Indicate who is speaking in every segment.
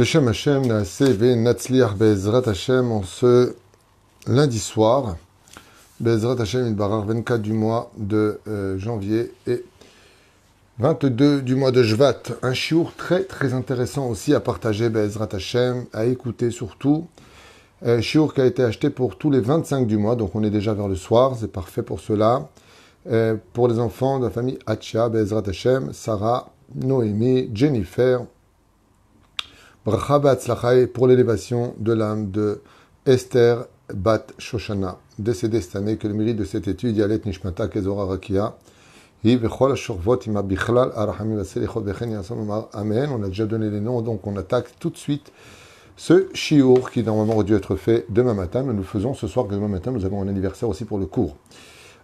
Speaker 1: Beshem Hashem, CV Natsliar, Bezrat Hashem, en ce lundi soir. Bezrat Hashem, il barra 24 du mois de euh, janvier et 22 du mois de Jvat. Un chiour très très intéressant aussi à partager, Bezrat Hashem, à écouter surtout. un chiour qui a été acheté pour tous les 25 du mois, donc on est déjà vers le soir, c'est parfait pour cela. Euh, pour les enfants de la famille Hachia, Bezrat Hashem, Sarah, Noémie, Jennifer, pour l'élévation de l'âme de Esther Bat Shoshana, décédée cette année, que le mérite de cette étude, Yalet Nishmata Kezora Rakia, Amen. On a déjà donné les noms, donc on attaque tout de suite ce chiour qui normalement aurait dû être fait demain matin, mais nous le faisons ce soir, que demain matin nous avons un anniversaire aussi pour le cours.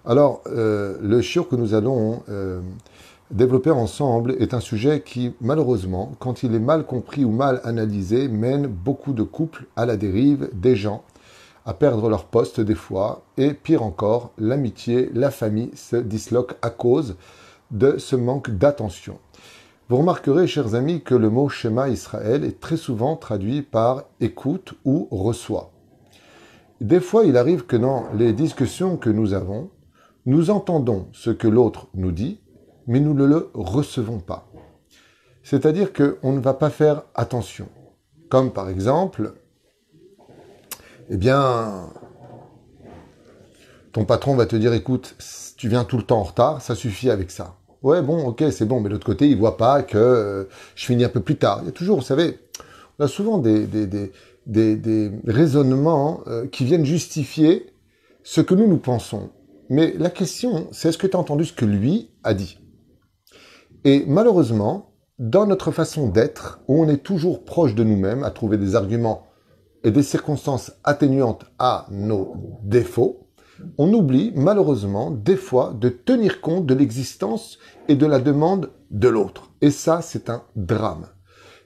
Speaker 1: Alors, euh, le chiour que nous allons euh, développer ensemble est un sujet qui, malheureusement, quand il est mal compris ou mal analysé, mène beaucoup de couples à la dérive des gens, à perdre leur poste des fois, et pire encore, l'amitié, la famille se disloque à cause de ce manque d'attention. Vous remarquerez, chers amis, que le mot schéma Israël est très souvent traduit par écoute ou reçoit. Des fois, il arrive que dans les discussions que nous avons, nous entendons ce que l'autre nous dit, mais nous ne le recevons pas. C'est-à-dire qu'on ne va pas faire attention. Comme par exemple, eh bien, ton patron va te dire, écoute, tu viens tout le temps en retard, ça suffit avec ça. Ouais, bon, ok, c'est bon, mais de l'autre côté, il voit pas que euh, je finis un peu plus tard. Il y a toujours, vous savez, on a souvent des, des raisonnements euh, qui viennent justifier ce que nous, nous pensons. Mais la question, c'est est-ce que tu as entendu ce que lui a dit et malheureusement, dans notre façon d'être, où on est toujours proche de nous-mêmes, à trouver des arguments et des circonstances atténuantes à nos défauts, on oublie malheureusement des fois de tenir compte de l'existence et de la demande de l'autre. Et ça, c'est un drame.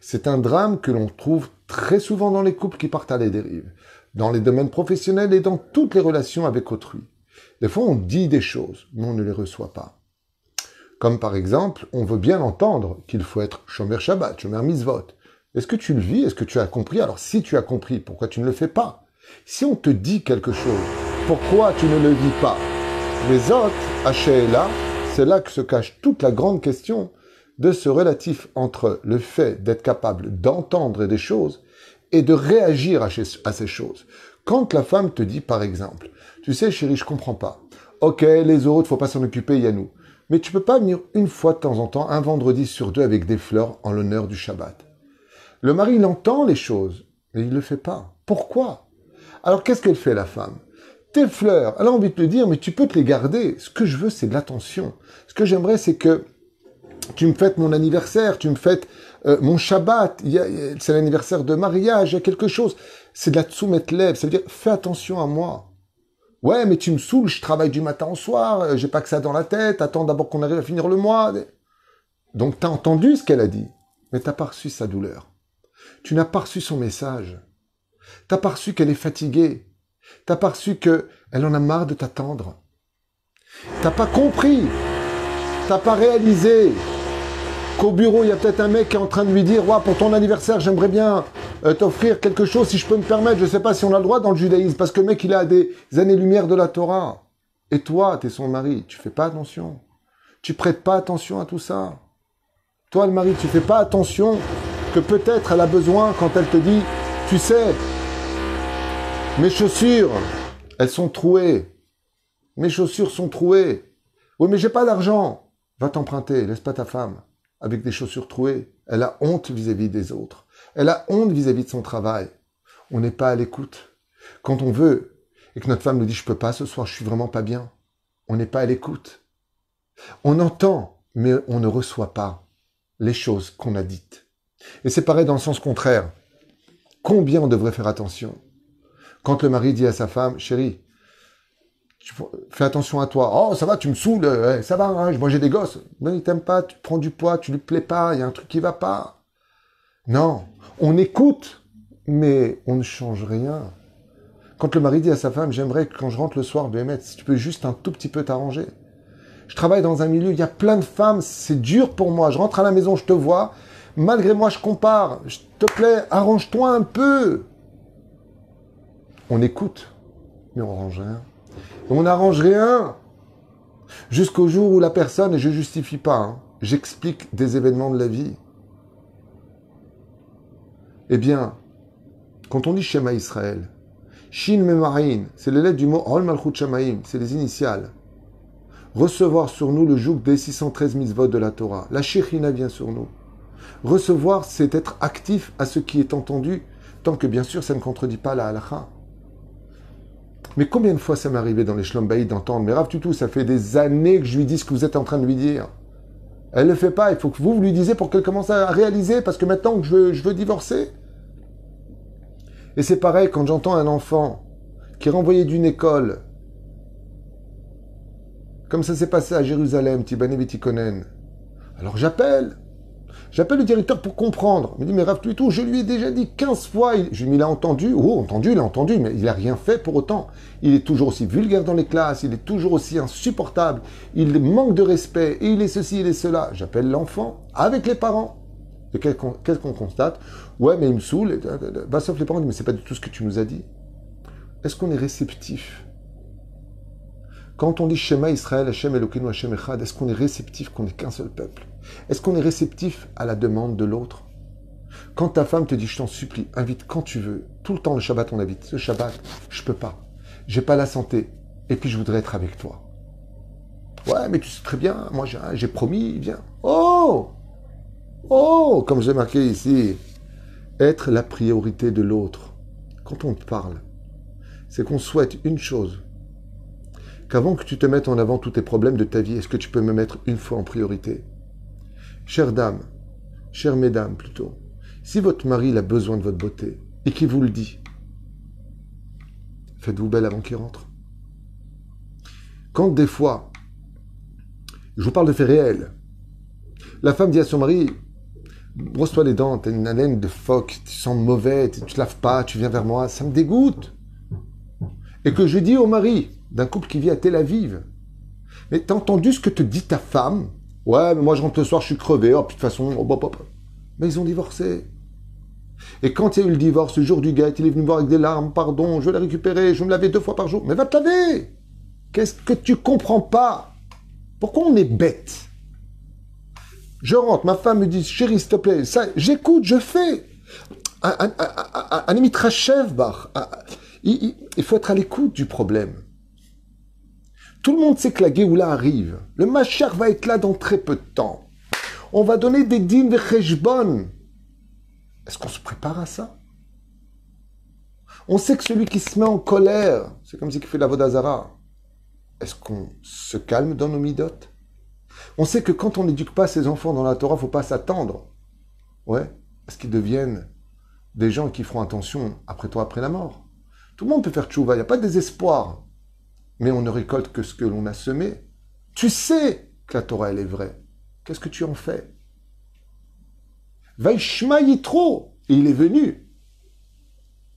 Speaker 1: C'est un drame que l'on trouve très souvent dans les couples qui partent à la dérive, dans les domaines professionnels et dans toutes les relations avec autrui. Des fois, on dit des choses, mais on ne les reçoit pas. Comme par exemple, on veut bien entendre qu'il faut être Shomer Shabbat, Shomer misvot. Est-ce que tu le vis Est-ce que tu as compris Alors si tu as compris, pourquoi tu ne le fais pas Si on te dit quelque chose, pourquoi tu ne le vis pas Les autres, là, c'est là que se cache toute la grande question de ce relatif entre le fait d'être capable d'entendre des choses et de réagir à ces choses. Quand la femme te dit, par exemple, tu sais, chérie, je comprends pas. Ok, les autres, faut pas s'en occuper, il y a nous. Mais tu peux pas venir une fois de temps en temps, un vendredi sur deux, avec des fleurs en l'honneur du Shabbat. Le mari, il entend les choses, mais il ne le fait pas. Pourquoi Alors qu'est-ce qu'elle fait, la femme Tes fleurs, elle a envie de te le dire, mais tu peux te les garder. Ce que je veux, c'est de l'attention. Ce que j'aimerais, c'est que tu me fêtes mon anniversaire, tu me fêtes euh, mon Shabbat, c'est l'anniversaire de mariage, il y a quelque chose. C'est de la lève. ça veut dire fais attention à moi. Ouais, mais tu me saoules, je travaille du matin au soir, euh, j'ai pas que ça dans la tête, attends d'abord qu'on arrive à finir le mois. Donc t'as entendu ce qu'elle a dit, mais t'as pas reçu sa douleur. Tu n'as pas reçu son message. T'as pas reçu qu'elle est fatiguée. T'as pas reçu qu'elle en a marre de t'attendre. T'as pas compris. T'as pas réalisé qu'au bureau, il y a peut-être un mec qui est en train de lui dire, ouais, pour ton anniversaire, j'aimerais bien euh, t'offrir quelque chose, si je peux me permettre, je sais pas si on a le droit dans le judaïsme, parce que le mec, il a des années-lumière de la Torah. Et toi, tu es son mari, tu fais pas attention. Tu prêtes pas attention à tout ça. Toi, le mari, tu fais pas attention que peut-être elle a besoin quand elle te dit, tu sais, mes chaussures, elles sont trouées. Mes chaussures sont trouées. Oui, mais j'ai pas d'argent. Va t'emprunter, laisse pas ta femme avec des chaussures trouées. Elle a honte vis à -vis des autres. Elle a honte vis-à-vis de son travail. On n'est pas à l'écoute. Quand on veut et que notre femme nous dit je peux pas ce soir, je suis vraiment pas bien, on n'est pas à l'écoute. On entend, mais on ne reçoit pas les choses qu'on a dites. Et c'est pareil dans le sens contraire. Combien on devrait faire attention Quand le mari dit à sa femme, chérie, fais attention à toi. Oh, ça va, tu me saoules, eh, ça va, hein, je moi j'ai des gosses. Mais il t'aime pas, tu prends du poids, tu lui plais pas, il y a un truc qui va pas. Non, on écoute, mais on ne change rien. Quand le mari dit à sa femme, j'aimerais que quand je rentre le soir, Bémet, si tu peux juste un tout petit peu t'arranger. Je travaille dans un milieu, il y a plein de femmes, c'est dur pour moi. Je rentre à la maison, je te vois, malgré moi, je compare. Je te plaît, arrange-toi un peu. On écoute, mais on arrange rien. on n'arrange rien jusqu'au jour où la personne, et je justifie pas, hein, j'explique des événements de la vie. Eh bien, quand on dit Shema Israël, Shin Memarain, c'est les lettres du mot Ol Malchut Shamaim, c'est les initiales. Recevoir sur nous le joug des 613 mises-votes de la Torah. La Shechina » vient sur nous. Recevoir, c'est être actif à ce qui est entendu, tant que bien sûr ça ne contredit pas la halakha. Mais combien de fois ça m'est arrivé dans les Baïd d'entendre Mais Rav tout ça fait des années que je lui dis ce que vous êtes en train de lui dire. Elle ne le fait pas, il faut que vous, lui disiez pour qu'elle commence à réaliser, parce que maintenant que je veux divorcer, et c'est pareil quand j'entends un enfant qui est renvoyé d'une école, comme ça s'est passé à Jérusalem, Tibane Betikonen. Alors j'appelle. J'appelle le directeur pour comprendre. Il me dit, mais Rav tout, je lui ai déjà dit 15 fois. Il, je lui il a entendu. Oh, entendu, il a entendu, mais il n'a rien fait pour autant. Il est toujours aussi vulgaire dans les classes, il est toujours aussi insupportable, il manque de respect, et il est ceci, il est cela. J'appelle l'enfant avec les parents. Qu'est-ce qu'on constate Ouais, mais il me saoule. Va euh, euh, bah, sauf les mais c'est pas du tout ce que tu nous as dit. Est-ce qu'on est réceptif Quand on dit Shema Israël, Hashem Elokeinu, Hashem Echad, est-ce qu'on est réceptif qu'on n'est qu'un seul peuple Est-ce qu'on est réceptif à la demande de l'autre Quand ta femme te dit, je t'en supplie, invite quand tu veux, tout le temps le Shabbat on invite. Le Shabbat, je peux pas. J'ai pas la santé. Et puis je voudrais être avec toi. Ouais, mais tu sais très bien, moi j'ai promis, viens. Oh Oh, comme j'ai marqué ici, être la priorité de l'autre. Quand on te parle, c'est qu'on souhaite une chose. Qu'avant que tu te mettes en avant tous tes problèmes de ta vie, est-ce que tu peux me mettre une fois en priorité Chère dame, chère mesdames plutôt, si votre mari a besoin de votre beauté et qu'il vous le dit, faites-vous belle avant qu'il rentre. Quand des fois, je vous parle de faits réels, la femme dit à son mari, brosse-toi les dents, t'as une haleine de phoque, tu sens mauvais, tu te laves pas, tu viens vers moi, ça me dégoûte. Et que je dis au mari d'un couple qui vit à Tel Aviv, mais t'as entendu ce que te dit ta femme Ouais, mais moi je rentre le soir, je suis crevé, oh, puis de toute façon, oh, hop, bah, bah, bah. Mais ils ont divorcé. Et quand il y a eu le divorce, le jour du guet, il est venu me voir avec des larmes, pardon, je la récupérer, je me laver deux fois par jour. Mais va te laver Qu'est-ce que tu comprends pas Pourquoi on est bête je rentre, ma femme me dit, chérie, s'il te plaît, ça, j'écoute, je fais. Il faut être à l'écoute du problème. Tout le monde sait que la Géoula arrive. Le Machar va être là dans très peu de temps. On va donner des dîmes de Cheshbon. Est-ce qu'on se prépare à ça On sait que celui qui se met en colère, c'est comme si il fait la Vodazara. Est-ce qu'on se calme dans nos midotes on sait que quand on n'éduque pas ses enfants dans la Torah, il faut pas s'attendre ouais, parce ce qu'ils deviennent des gens qui feront attention après toi, après la mort. Tout le monde peut faire tchouva, il n'y a pas de désespoir. Mais on ne récolte que ce que l'on a semé. Tu sais que la Torah, elle est vraie. Qu'est-ce que tu en fais Vaishma Yitro, il est venu.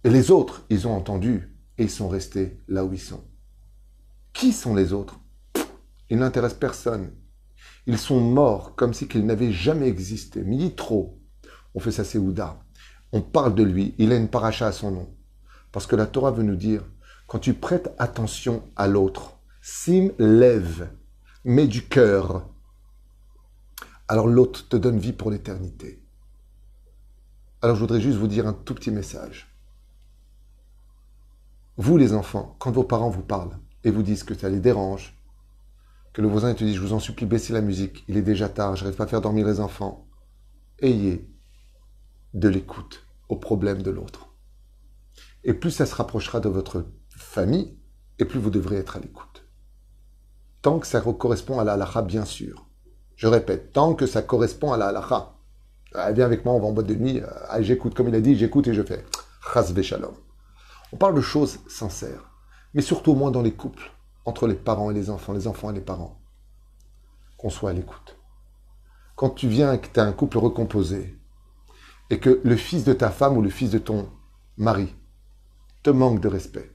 Speaker 1: Et les autres, ils ont entendu et ils sont restés là où ils sont. Qui sont les autres Ils n'intéressent personne. Ils sont morts comme si qu'ils n'avaient jamais existé. trop. on fait ça, c'est ouda On parle de lui. Il a une paracha à son nom. Parce que la Torah veut nous dire, quand tu prêtes attention à l'autre, sim lève, mets du cœur, alors l'autre te donne vie pour l'éternité. Alors je voudrais juste vous dire un tout petit message. Vous les enfants, quand vos parents vous parlent et vous disent que ça les dérange, que le voisin te dit, je vous en supplie, baissez la musique, il est déjà tard, je n'arrive pas à faire dormir les enfants. Ayez de l'écoute au problème de l'autre. Et plus ça se rapprochera de votre famille, et plus vous devrez être à l'écoute. Tant que ça correspond à la bien sûr. Je répète, tant que ça correspond à la halakha. Ah, viens avec moi, on va en boîte de nuit, euh, ah, j'écoute, comme il a dit, j'écoute et je fais. Chasve shalom. On parle de choses sincères, mais surtout au moins dans les couples entre les parents et les enfants, les enfants et les parents. Qu'on soit à l'écoute. Quand tu viens et que tu as un couple recomposé, et que le fils de ta femme ou le fils de ton mari te manque de respect,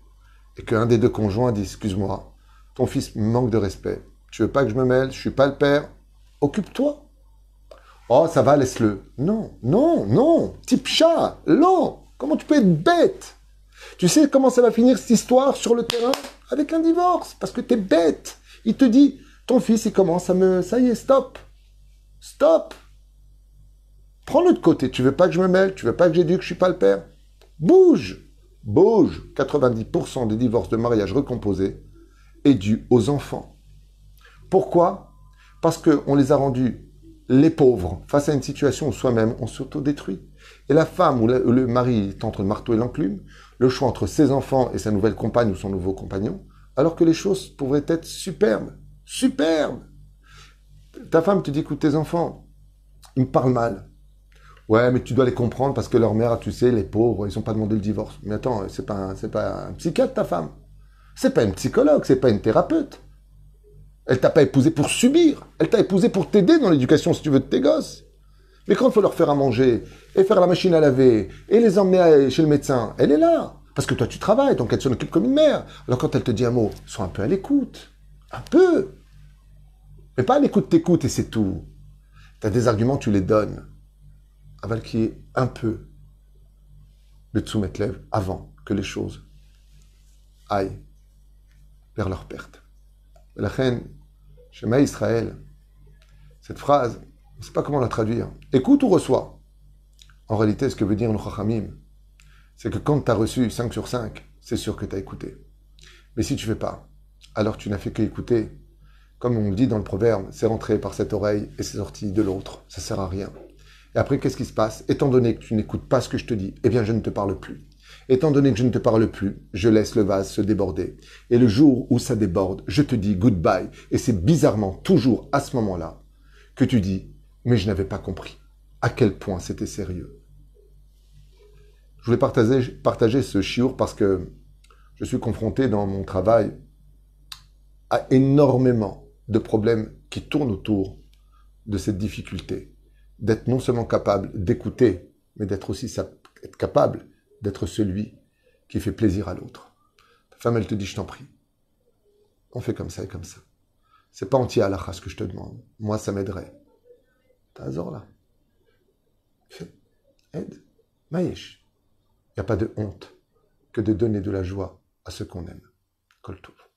Speaker 1: et qu'un des deux conjoints dit Excuse-moi, ton fils me manque de respect, tu veux pas que je me mêle, je suis pas le père, occupe-toi. Oh, ça va, laisse-le. Non, non, non, type chat, lent, comment tu peux être bête Tu sais comment ça va finir cette histoire sur le terrain avec un divorce, parce que t'es bête. Il te dit, ton fils, il commence à me... Ça y est, stop. Stop. Prends-le de côté. Tu veux pas que je me mêle Tu veux pas que j'éduque je suis pas le père Bouge Bouge 90% des divorces de mariage recomposés est dû aux enfants. Pourquoi Parce qu'on les a rendus les pauvres face à une situation où soi-même on s'autodétruit. Et la femme ou le mari est entre le marteau et l'enclume, le choix entre ses enfants et sa nouvelle compagne ou son nouveau compagnon, alors que les choses pourraient être superbes. Superbes Ta femme te dit écoute, tes enfants, ils me parlent mal. Ouais, mais tu dois les comprendre parce que leur mère, tu sais, les pauvres, ils n'ont pas demandé le divorce. Mais attends, c'est pas, c'est pas un psychiatre ta femme. C'est pas une psychologue, c'est pas une thérapeute. Elle t'a pas épousé pour subir. Elle t'a épousé pour t'aider dans l'éducation, si tu veux, de tes gosses. Mais quand il faut leur faire à manger, et faire la machine à laver, et les emmener chez le médecin, elle est là. Parce que toi, tu travailles, donc elle s'en occupe comme une mère. Alors quand elle te dit un mot, sois un peu à l'écoute. Un peu. Mais pas à l'écoute, t'écoute et c'est tout. Tu as des arguments, tu les donnes. Aval qui est un peu le soumettre lève avant que les choses aillent vers leur perte. La reine, chez Israël, cette phrase, je ne sais pas comment la traduire. Écoute ou reçois En réalité, ce que veut dire le c'est que quand tu as reçu 5 sur 5, c'est sûr que tu as écouté. Mais si tu fais pas, alors tu n'as fait qu'écouter. Comme on le dit dans le proverbe, c'est rentré par cette oreille et c'est sorti de l'autre. Ça ne sert à rien. Et après, qu'est-ce qui se passe Étant donné que tu n'écoutes pas ce que je te dis, eh bien, je ne te parle plus. Étant donné que je ne te parle plus, je laisse le vase se déborder. Et le jour où ça déborde, je te dis goodbye. Et c'est bizarrement toujours à ce moment-là que tu dis mais je n'avais pas compris à quel point c'était sérieux. Je voulais partager, partager ce chiour parce que je suis confronté dans mon travail à énormément de problèmes qui tournent autour de cette difficulté d'être non seulement capable d'écouter, mais d'être aussi capable d'être celui qui fait plaisir à l'autre. Ta femme, elle te dit, je t'en prie. On fait comme ça et comme ça. C'est pas entier à la race que je te demande. Moi, ça m'aiderait. Azor là. Aide. maïche, Il n'y a pas de honte que de donner de la joie à ceux qu'on aime. Coltouf.